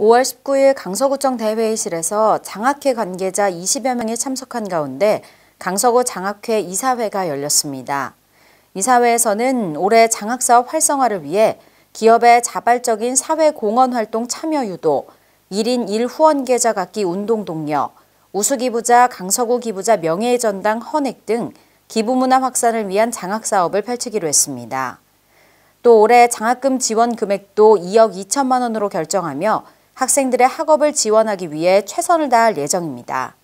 5월 19일 강서구청 대회의실에서 장학회 관계자 20여 명이 참석한 가운데 강서구 장학회 이사회가 열렸습니다. 이사회에서는 올해 장학사업 활성화를 위해 기업의 자발적인 사회공헌 활동 참여 유도, 1인 1후원 계좌 갖기 운동 동력, 우수기부자 강서구 기부자 명예의 전당 헌액 등 기부 문화 확산을 위한 장학 사업을 펼치기로 했습니다. 또 올해 장학금 지원 금액도 2억 2천만 원으로 결정하며 학생들의 학업을 지원하기 위해 최선을 다할 예정입니다.